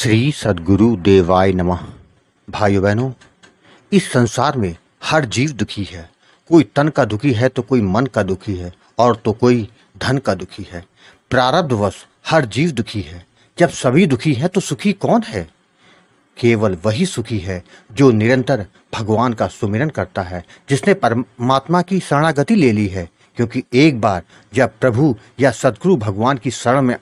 श्री सदगुरु देवाय नमः भाइयों बहनों इस संसार में हर जीव दुखी है कोई तन का दुखी है तो कोई मन का दुखी है और तो कोई धन का दुखी है प्रारब्धवश हर जीव दुखी है जब सभी दुखी है तो सुखी कौन है केवल वही सुखी है जो निरंतर भगवान का सुमिरन करता है जिसने परमात्मा की शरणागति ले ली है क्योंकि एक बार जब प्रभु या सदगुरु भगवान की शरण में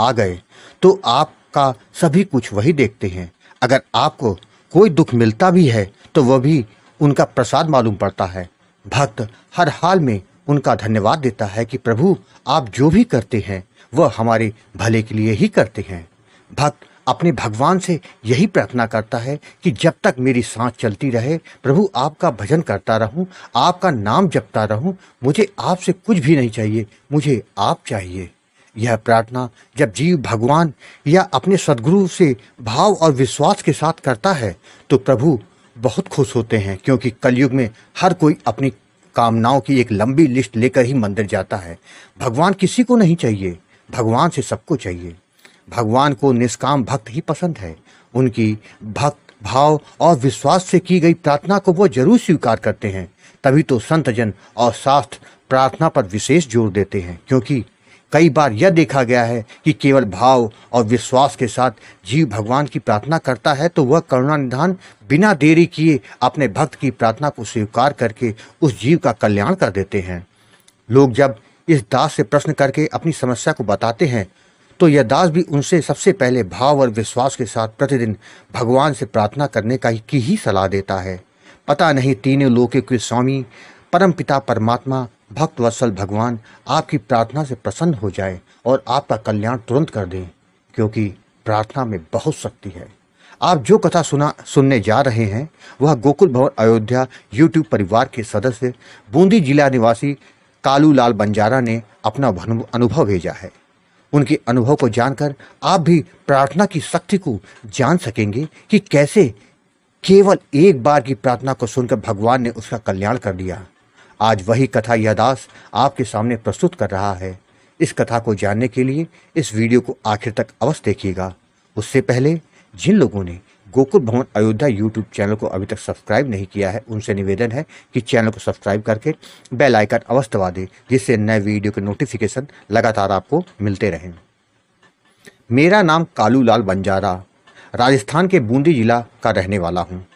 आ गए तो आप आपका सभी कुछ वही देखते हैं अगर आपको कोई दुख मिलता भी है तो वह भी उनका प्रसाद मालूम पड़ता है भक्त हर हाल में उनका धन्यवाद देता है कि प्रभु आप जो भी करते हैं वह हमारे भले के लिए ही करते हैं भक्त अपने भगवान से यही प्रार्थना करता है कि जब तक मेरी सांस चलती रहे प्रभु आपका भजन करता रहूं, आपका नाम जपता रहूं, मुझे आपसे कुछ भी नहीं चाहिए मुझे आप चाहिए यह प्रार्थना जब जीव भगवान या अपने सदगुरु से भाव और विश्वास के साथ करता है तो प्रभु बहुत खुश होते हैं क्योंकि कलयुग में हर कोई अपनी कामनाओं की एक लंबी लिस्ट लेकर ही मंदिर जाता है भगवान किसी को नहीं चाहिए भगवान से सबको चाहिए भगवान को निष्काम भक्त ही पसंद है उनकी भक्त भाव और विश्वास से की गई प्रार्थना को वो जरूर स्वीकार करते हैं तभी तो संतजन और शास्त्र प्रार्थना पर विशेष जोर देते हैं क्योंकि कई बार यह देखा गया है कि केवल भाव और विश्वास के साथ जीव भगवान की प्रार्थना करता है तो वह करुणा निधान बिना देरी किए अपने भक्त की प्रार्थना को स्वीकार करके उस जीव का कल्याण कर देते हैं लोग जब इस दास से प्रश्न करके अपनी समस्या को बताते हैं तो यह दास भी उनसे सबसे पहले भाव और विश्वास के साथ प्रतिदिन भगवान से प्रार्थना करने का की ही सलाह देता है पता नहीं तीनों लोगों के स्वामी परम पिता परमात्मा भक्त वत्सल भगवान आपकी प्रार्थना से प्रसन्न हो जाए और आपका कल्याण तुरंत कर दें क्योंकि प्रार्थना में बहुत शक्ति है आप जो कथा सुना सुनने जा रहे हैं वह गोकुल भवन अयोध्या यूट्यूब परिवार के सदस्य बूंदी जिला निवासी कालू लाल बंजारा ने अपना अनुभव भेजा है उनके अनुभव को जानकर आप भी प्रार्थना की शक्ति को जान सकेंगे कि कैसे केवल एक बार की प्रार्थना को सुनकर भगवान ने उसका कल्याण कर दिया आज वही कथा यह दास आपके सामने प्रस्तुत कर रहा है इस कथा को जानने के लिए इस वीडियो को आखिर तक अवश्य देखिएगा उससे पहले जिन लोगों ने गोकुल भवन अयोध्या यूट्यूब चैनल को अभी तक सब्सक्राइब नहीं किया है उनसे निवेदन है कि चैनल को सब्सक्राइब करके बेल आइकन अवश्य दबा दें जिससे नए वीडियो के नोटिफिकेशन लगातार आपको मिलते रहें मेरा नाम कालूलाल बंजारा राजस्थान के बूंदी जिला का रहने वाला हूँ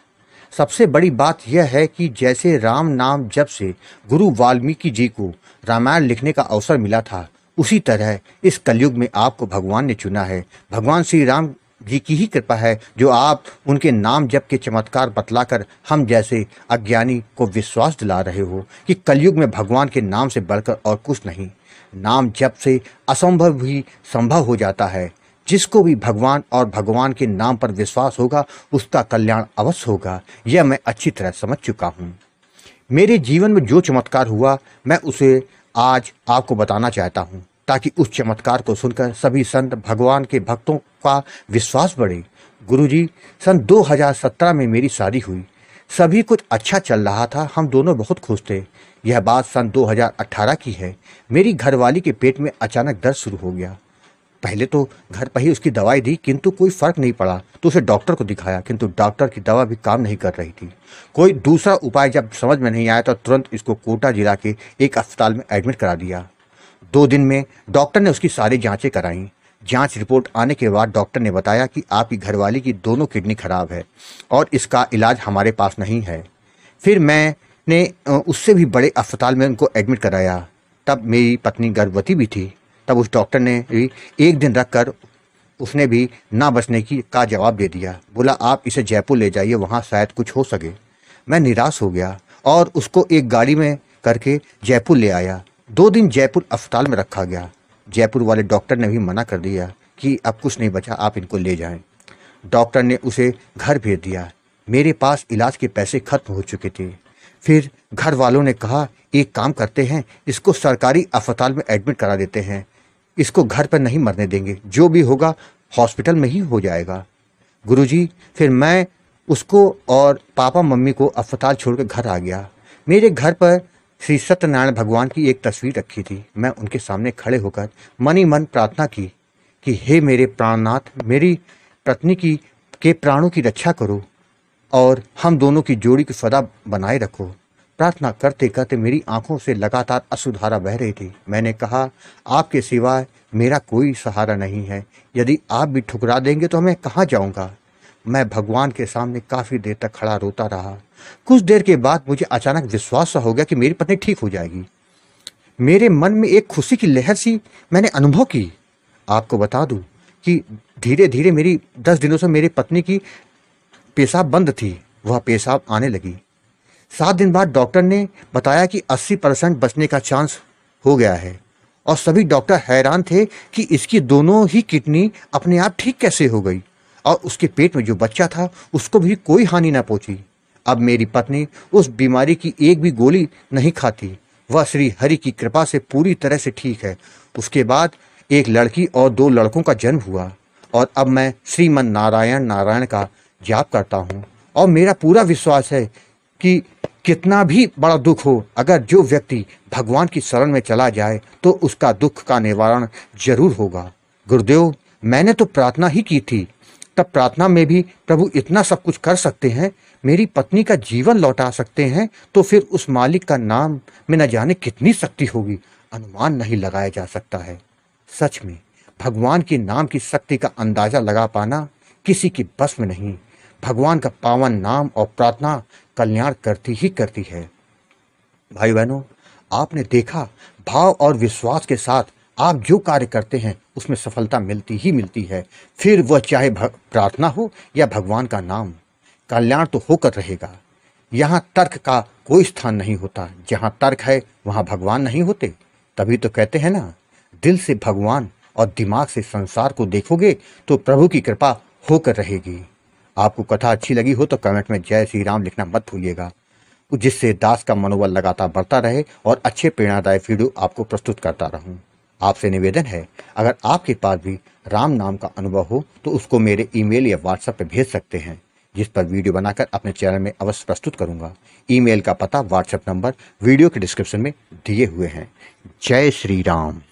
सबसे बड़ी बात यह है कि जैसे राम नाम जब से गुरु वाल्मीकि जी को रामायण लिखने का अवसर मिला था उसी तरह इस कलयुग में आपको भगवान ने चुना है भगवान श्री राम जी की ही कृपा है जो आप उनके नाम जप के चमत्कार बतलाकर हम जैसे अज्ञानी को विश्वास दिला रहे हो कि कलयुग में भगवान के नाम से बढ़कर और कुछ नहीं नाम जप से असंभव भी संभव हो जाता है जिसको भी भगवान और भगवान के नाम पर विश्वास होगा उसका कल्याण अवश्य होगा यह मैं अच्छी तरह समझ चुका हूँ मेरे जीवन में जो चमत्कार हुआ मैं उसे आज आपको बताना चाहता हूँ ताकि उस चमत्कार को सुनकर सभी संत भगवान के भक्तों का विश्वास बढ़े गुरुजी सन 2017 में मेरी शादी हुई सभी कुछ अच्छा चल रहा था हम दोनों बहुत खुश थे यह बात सन 2018 की है मेरी घरवाली के पेट में अचानक दर्द शुरू हो गया पहले तो घर पर ही उसकी दवाई दी किंतु कोई फर्क नहीं पड़ा तो उसे डॉक्टर को दिखाया किंतु डॉक्टर की दवा भी काम नहीं कर रही थी कोई दूसरा उपाय जब समझ में नहीं आया तो तुरंत इसको कोटा जिला के एक अस्पताल में एडमिट करा दिया दो दिन में डॉक्टर ने उसकी सारी जाँचें कराईं जांच रिपोर्ट आने के बाद डॉक्टर ने बताया कि आपकी घरवाली की दोनों किडनी खराब है और इसका इलाज हमारे पास नहीं है फिर मैंने उससे भी बड़े अस्पताल में उनको एडमिट कराया तब मेरी पत्नी गर्भवती भी थी तब उस डॉक्टर ने भी एक दिन रख कर उसने भी ना बचने की का जवाब दे दिया बोला आप इसे जयपुर ले जाइए वहाँ शायद कुछ हो सके मैं निराश हो गया और उसको एक गाड़ी में करके जयपुर ले आया दो दिन जयपुर अस्पताल में रखा गया जयपुर वाले डॉक्टर ने भी मना कर दिया कि अब कुछ नहीं बचा आप इनको ले जाएं। डॉक्टर ने उसे घर भेज दिया मेरे पास इलाज के पैसे खत्म हो चुके थे फिर घर वालों ने कहा एक काम करते हैं इसको सरकारी अस्पताल में एडमिट करा देते हैं इसको घर पर नहीं मरने देंगे जो भी होगा हॉस्पिटल में ही हो जाएगा गुरुजी फिर मैं उसको और पापा मम्मी को अस्पताल छोड़कर घर आ गया मेरे घर पर श्री सत्यनारायण भगवान की एक तस्वीर रखी थी मैं उनके सामने खड़े होकर मन ही मन प्रार्थना की कि हे मेरे प्राणनाथ मेरी पत्नी की के प्राणों की रक्षा करो और हम दोनों की जोड़ी को सदा बनाए रखो प्रार्थना करते करते मेरी आंखों से लगातार असुधारा बह रही थी मैंने कहा आपके सिवा मेरा कोई सहारा नहीं है यदि आप भी ठुकरा देंगे तो मैं कहाँ जाऊँगा मैं भगवान के सामने काफ़ी देर तक खड़ा रोता रहा कुछ देर के बाद मुझे अचानक विश्वास हो गया कि मेरी पत्नी ठीक हो जाएगी मेरे मन में एक खुशी की लहर सी मैंने अनुभव की आपको बता दूं कि धीरे धीरे मेरी दस दिनों से मेरी पत्नी की पेशाब बंद थी वह पेशाब आने लगी सात दिन बाद डॉक्टर ने बताया कि 80 परसेंट बचने का चांस हो गया है और सभी डॉक्टर हैरान थे कि इसकी दोनों ही किडनी अपने आप ठीक कैसे हो गई और उसके पेट में जो बच्चा था उसको भी कोई हानि ना पहुंची अब मेरी पत्नी उस बीमारी की एक भी गोली नहीं खाती वह श्री हरि की कृपा से पूरी तरह से ठीक है उसके बाद एक लड़की और दो लड़कों का जन्म हुआ और अब मैं श्रीमन नारायण नारायण का जाप करता हूँ और मेरा पूरा विश्वास है कि कितना भी बड़ा दुख हो अगर जो व्यक्ति भगवान की शरण में चला जाए तो उसका दुख का निवारण जरूर होगा गुरुदेव मैंने तो प्रार्थना ही की थी तब प्रार्थना में भी प्रभु इतना सब कुछ कर सकते हैं मेरी पत्नी का जीवन लौटा सकते हैं तो फिर उस मालिक का नाम में न जाने कितनी शक्ति होगी अनुमान नहीं लगाया जा सकता है सच में भगवान के नाम की शक्ति का अंदाजा लगा पाना किसी के बस में नहीं भगवान का पावन नाम और प्रार्थना कल्याण करती ही करती है भाई बहनों आपने देखा भाव और विश्वास के साथ आप जो कार्य करते हैं उसमें सफलता मिलती ही मिलती है फिर वह चाहे प्रार्थना हो या भगवान का नाम कल्याण तो होकर रहेगा यहाँ तर्क का कोई स्थान नहीं होता जहाँ तर्क है वहाँ भगवान नहीं होते तभी तो कहते हैं ना दिल से भगवान और दिमाग से संसार को देखोगे तो प्रभु की कृपा होकर रहेगी आपको कथा अच्छी लगी हो तो कमेंट में जय श्री राम लिखना मत भूलिएगा तो जिससे दास का मनोबल लगातार बढ़ता रहे और अच्छे प्रेरणादायक वीडियो आपको प्रस्तुत करता रहूं। आपसे निवेदन है अगर आपके पास भी राम नाम का अनुभव हो तो उसको मेरे ईमेल या व्हाट्सएप पर भेज सकते हैं जिस पर वीडियो बनाकर अपने चैनल में अवश्य प्रस्तुत करूंगा ईमेल का पता व्हाट्सएप नंबर वीडियो के डिस्क्रिप्शन में दिए हुए हैं जय श्री राम